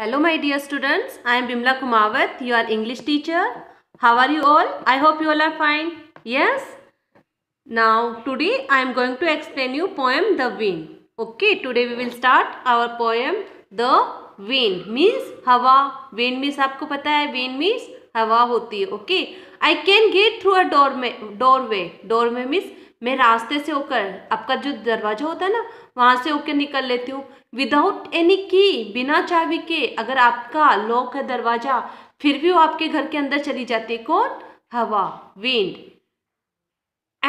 Hello my dear students I am Bimla Kumawat you are English teacher how are you all I hope you all are fine yes now today I am going to explain you poem the wind okay today we will start our poem the wind means हवा wind means आपको पता है wind means हवा होती है okay I can get through a door में doorway door means मैं रास्ते से होकर आपका जो दरवाज़ा होता है ना वहाँ से होकर निकल लेती हूँ विदाउट एनी की बिना चाबी के अगर आपका लॉक है दरवाज़ा फिर भी वो आपके घर के अंदर चली जाती है कौन हवा wind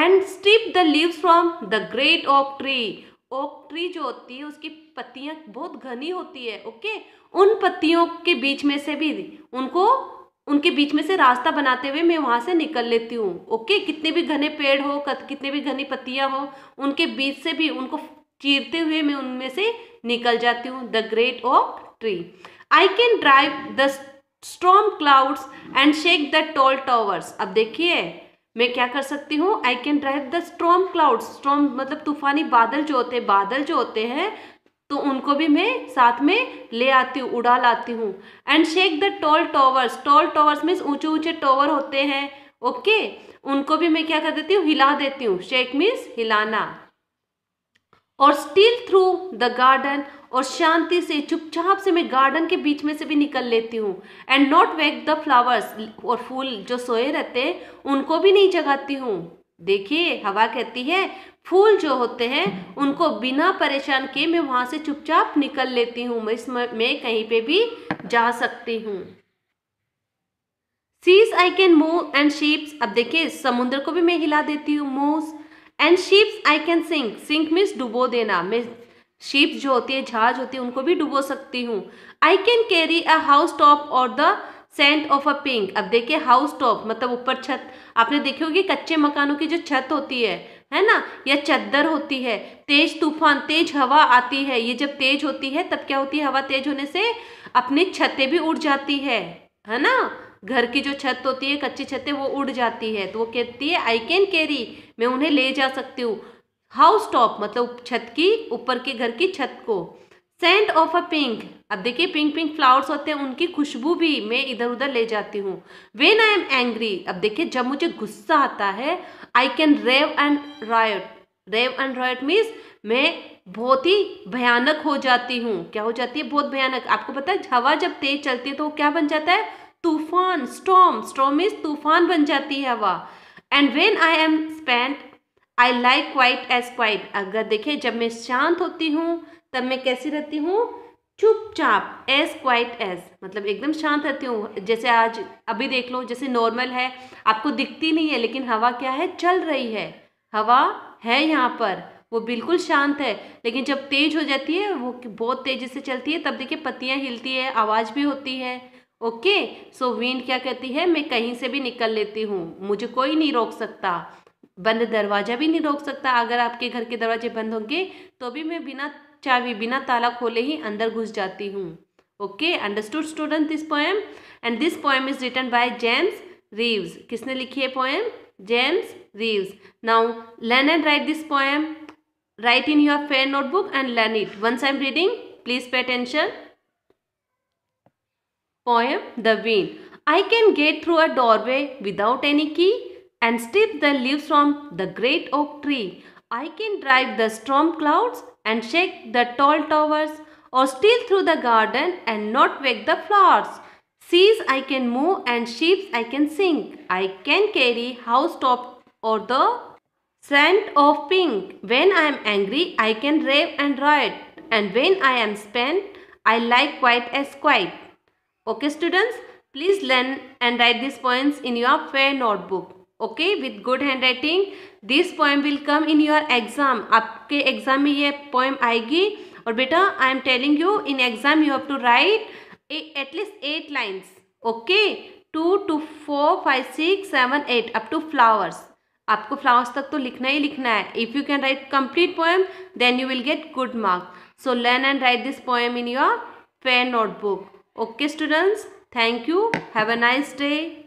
and strip the leaves from the great oak tree oak tree जो होती है उसकी पत्तियाँ बहुत घनी होती है ओके उन पत्तियों के बीच में से भी उनको उनके बीच में से रास्ता बनाते हुए मैं वहाँ से निकल लेती हूँ ओके कितने भी घने पेड़ हो कितने भी घनी पत्तियाँ हो उनके बीच से भी उनको चीरते हुए मैं उनमें से निकल जाती हूँ the great oak tree I can drive the strong clouds and shake the tall towers अब देखिए मैं क्या कर सकती हूँ I can drive the strong clouds strong मतलब तूफानी बादल जो होते हैं बादल जो होते हैं तो उनको भी मैं साथ में ले आती हूँ उड़ा लाती हूँ and shake the tall towers tall towers means ऊंचे ऊंचे टॉवर होते हैं ओके उनको भी मैं क्या कर देती हूँ हिला देती हूँ शेक मीन्स हिलाना और स्टील थ्रू द गार्डन और शांति से चुपचाप से मैं गार्डन के बीच में से भी निकल लेती हूँ and not wake the flowers और फूल जो सोए रहते हैं उनको भी नहीं जगाती हूँ देखिए हवा कहती है फूल जो होते हैं उनको बिना परेशान किए मैं वहां से चुपचाप निकल लेती हूँ मैं इसमें मैं कहीं पे भी जा सकती हूँ seas I can move and ships अब देखिए समुद्र को भी मैं हिला देती हूँ move and ships I can sink sink means डुबो देना मैं शीप्स जो होती है जहाज होती है उनको भी डुबो सकती हूँ I can carry a house top और the scent of a pink अब देखिए हाउस टॉप मतलब ऊपर छत आपने देखी होगी कच्चे मकानों की जो छत होती है है ना या चद्दर होती है तेज तूफान तेज हवा आती है ये जब तेज होती है तब क्या होती है हवा तेज होने से अपनी छतें भी उड़ जाती है है ना घर की जो छत होती है कच्ची छतें वो उड़ जाती है तो वो कहती है आई कैन कैरी मैं उन्हें ले जा सकती हूँ हाउस टॉप मतलब छत की ऊपर के घर की छत को सेंट ऑफ अ पिंक अब देखिए पिंक पिंक फ्लावर्स होते हैं उनकी खुशबू भी मैं इधर उधर ले जाती हूँ वेन आई एम एंग्री अब देखिए जब मुझे गुस्सा आता है I can rave and riot rave and riot means मैं बहुत ही भयानक हो जाती हूँ क्या हो जाती है बहुत भयानक आपको पता है हवा जब तेज चलती है तो क्या बन जाता है तूफान स्टॉम स्टॉम मीन्स तूफान बन जाती है हवा and when I am spent I like quiet as quiet अगर देखिए जब मैं शांत होती हूँ तब मैं कैसी रहती हूँ चुपचाप एज क्वाइट एज मतलब एकदम शांत रहती हूँ जैसे आज अभी देख लो जैसे नॉर्मल है आपको दिखती नहीं है लेकिन हवा क्या है चल रही है हवा है यहाँ पर वो बिल्कुल शांत है लेकिन जब तेज हो जाती है वो बहुत तेज़ी से चलती है तब देखिए पत्तियाँ हिलती है आवाज़ भी होती है ओके सो विंड क्या कहती है मैं कहीं से भी निकल लेती हूँ मुझे कोई नहीं रोक सकता बंद दरवाज़ा भी नहीं रोक सकता अगर आपके घर के दरवाजे बंद होंगे तो भी मैं बिना चाबी बिना ताला खोले ही अंदर घुस जाती हूँ okay understood student this poem and this poem is written by James Reeves किसने लिखी है poem James Reeves now learn and write this poem write in your fair notebook and learn it once I am reading please pay attention poem the wind I can get through a doorway without any key and strip the leaves from the great oak tree. I can drive the storm clouds and shake the tall towers or steal through the garden and not wake the flowers. Seas I can move and ships I can sink. I can carry house top or the scent of pink. When I am angry, I can rave and riot. And when I am spent, I like quiet as quiet. Okay students, please learn and write these points in your fair notebook. Okay with good handwriting this poem will come in your exam आपके exam में ये पोएम आएगी और बेटा I am telling you in exam you have to write at least eight lines okay two two four five six seven eight up to flowers आपको flowers तक तो लिखना ही लिखना है if you can write complete poem then you will get good marks so learn and write this poem in your fair notebook okay students thank you have a nice day